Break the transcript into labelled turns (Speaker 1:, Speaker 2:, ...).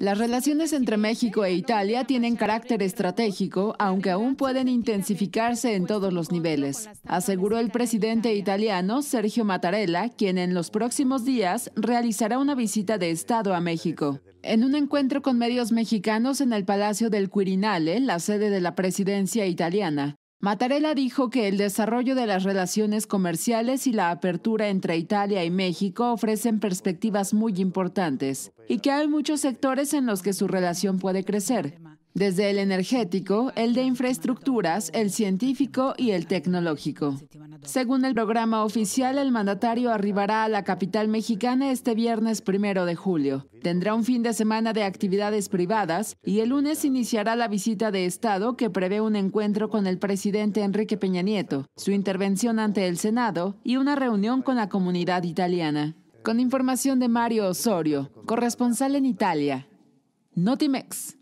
Speaker 1: Las relaciones entre México e Italia tienen carácter estratégico, aunque aún pueden intensificarse en todos los niveles, aseguró el presidente italiano Sergio Mattarella, quien en los próximos días realizará una visita de Estado a México. En un encuentro con medios mexicanos en el Palacio del Quirinale, la sede de la presidencia italiana, Mattarella dijo que el desarrollo de las relaciones comerciales y la apertura entre Italia y México ofrecen perspectivas muy importantes y que hay muchos sectores en los que su relación puede crecer, desde el energético, el de infraestructuras, el científico y el tecnológico. Según el programa oficial, el mandatario arribará a la capital mexicana este viernes primero de julio. Tendrá un fin de semana de actividades privadas y el lunes iniciará la visita de Estado que prevé un encuentro con el presidente Enrique Peña Nieto, su intervención ante el Senado y una reunión con la comunidad italiana. Con información de Mario Osorio, corresponsal en Italia. Notimex.